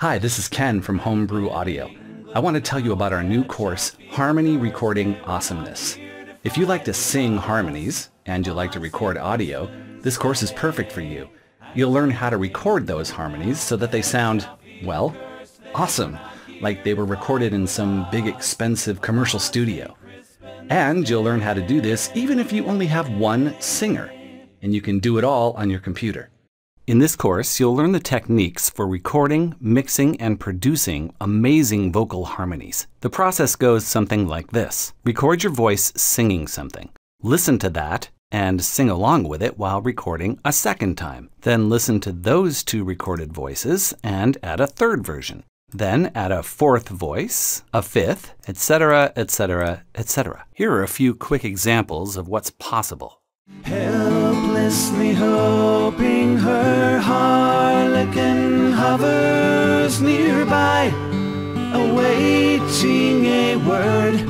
Hi, this is Ken from Homebrew Audio. I want to tell you about our new course, Harmony Recording Awesomeness. If you like to sing harmonies and you like to record audio, this course is perfect for you. You'll learn how to record those harmonies so that they sound, well, awesome, like they were recorded in some big expensive commercial studio. And you'll learn how to do this even if you only have one singer, and you can do it all on your computer. In this course, you'll learn the techniques for recording, mixing, and producing amazing vocal harmonies. The process goes something like this. Record your voice singing something. Listen to that and sing along with it while recording a second time. Then listen to those two recorded voices and add a third version. Then add a fourth voice, a fifth, etc., etc., etc. Here are a few quick examples of what's possible endlessly hoping her harlequin hovers nearby, awaiting a word.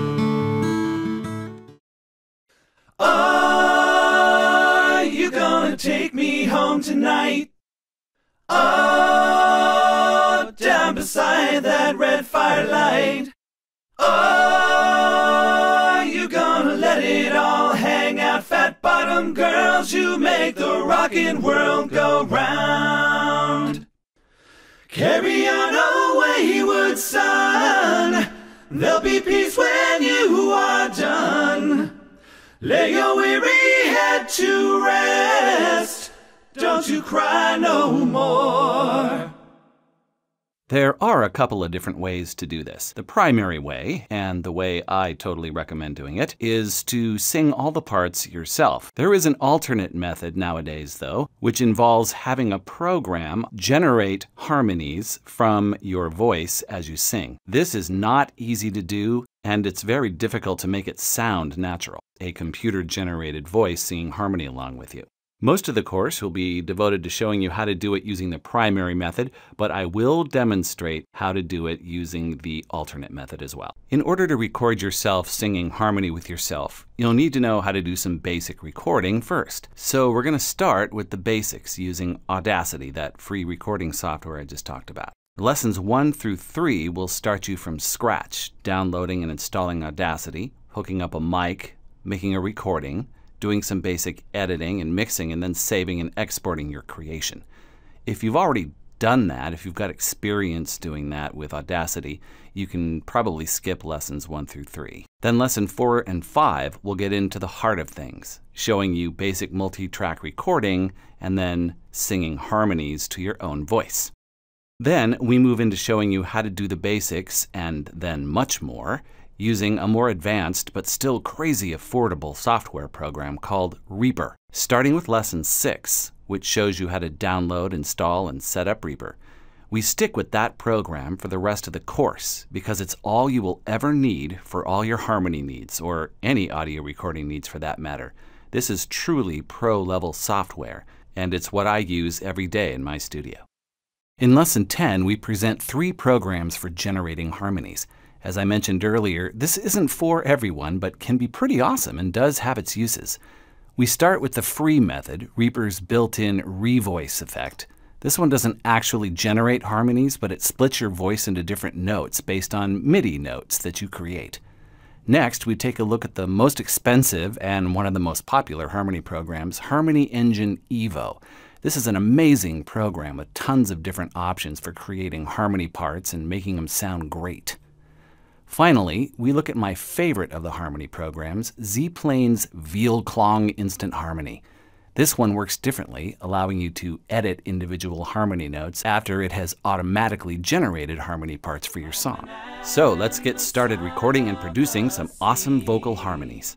Are you gonna take me home tonight? Oh, down beside that red firelight. Oh. bottom girls, you make the rockin' world go round. Carry on away, wayward son. There'll be peace when you are done. Lay your weary head to rest. Don't you cry no more. There are a couple of different ways to do this. The primary way, and the way I totally recommend doing it, is to sing all the parts yourself. There is an alternate method nowadays, though, which involves having a program generate harmonies from your voice as you sing. This is not easy to do, and it's very difficult to make it sound natural, a computer-generated voice singing harmony along with you. Most of the course will be devoted to showing you how to do it using the primary method, but I will demonstrate how to do it using the alternate method as well. In order to record yourself singing harmony with yourself, you'll need to know how to do some basic recording first. So we're going to start with the basics using Audacity, that free recording software I just talked about. Lessons 1 through 3 will start you from scratch, downloading and installing Audacity, hooking up a mic, making a recording, doing some basic editing and mixing, and then saving and exporting your creation. If you've already done that, if you've got experience doing that with Audacity, you can probably skip lessons 1 through 3. Then lesson 4 and 5 will get into the heart of things, showing you basic multi-track recording and then singing harmonies to your own voice. Then we move into showing you how to do the basics and then much more using a more advanced but still crazy affordable software program called Reaper, starting with Lesson 6, which shows you how to download, install, and set up Reaper. We stick with that program for the rest of the course because it's all you will ever need for all your harmony needs, or any audio recording needs for that matter. This is truly pro-level software, and it's what I use every day in my studio. In Lesson 10, we present three programs for generating harmonies. As I mentioned earlier, this isn't for everyone, but can be pretty awesome and does have its uses. We start with the free method, Reaper's built-in revoice effect. This one doesn't actually generate harmonies, but it splits your voice into different notes based on MIDI notes that you create. Next, we take a look at the most expensive and one of the most popular harmony programs, Harmony Engine Evo. This is an amazing program with tons of different options for creating harmony parts and making them sound great. Finally, we look at my favorite of the harmony programs, Z-Plane's Veal-Klong Instant Harmony. This one works differently, allowing you to edit individual harmony notes after it has automatically generated harmony parts for your song. So let's get started recording and producing some awesome vocal harmonies.